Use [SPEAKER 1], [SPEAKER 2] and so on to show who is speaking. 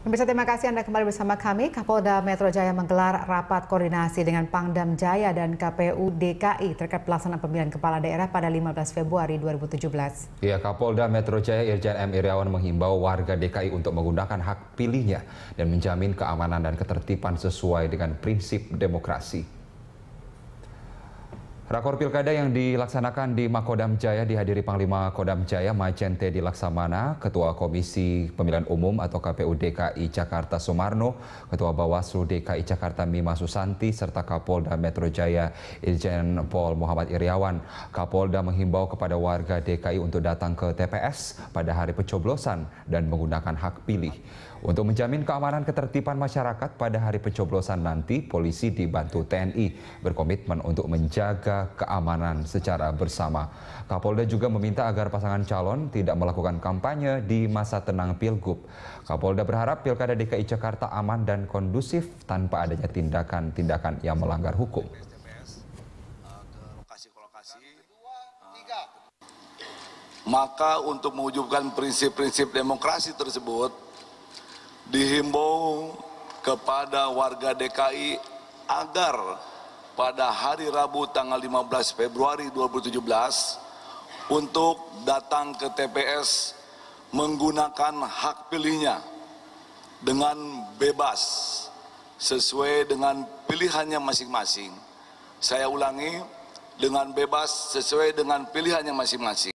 [SPEAKER 1] Pemirsa terima kasih Anda kembali bersama kami. Kapolda Metro Jaya menggelar rapat koordinasi dengan Pangdam Jaya dan KPU DKI terkait pelaksanaan pemilihan kepala daerah pada 15 Februari 2017.
[SPEAKER 2] Ya, Kapolda Metro Jaya Irjen M. Iriawan menghimbau warga DKI untuk menggunakan hak pilihnya dan menjamin keamanan dan ketertiban sesuai dengan prinsip demokrasi. Rakor pilkada yang dilaksanakan di Makodam Jaya dihadiri Panglima Kodam Jaya Majen Teddy Laksamana, Ketua Komisi Pemilihan Umum atau KPU DKI Jakarta Sumarno, Ketua Bawaslu DKI Jakarta Mima Susanti, serta Kapolda Metro Jaya Irjen Pol Muhammad Iriawan. Kapolda menghimbau kepada warga DKI untuk datang ke TPS pada hari pencoblosan dan menggunakan hak pilih. Untuk menjamin keamanan ketertiban masyarakat pada hari pencoblosan nanti, polisi dibantu TNI berkomitmen untuk menjaga keamanan secara bersama. Kapolda juga meminta agar pasangan calon tidak melakukan kampanye di masa tenang Pilgub. Kapolda berharap Pilkada DKI Jakarta aman dan kondusif tanpa adanya tindakan-tindakan yang melanggar hukum.
[SPEAKER 3] Maka untuk mewujudkan prinsip-prinsip demokrasi tersebut dihimbau kepada warga DKI agar pada hari Rabu tanggal 15 Februari 2017 untuk datang ke TPS menggunakan hak pilihnya dengan bebas sesuai dengan pilihannya masing-masing. Saya ulangi, dengan bebas sesuai dengan pilihannya masing-masing.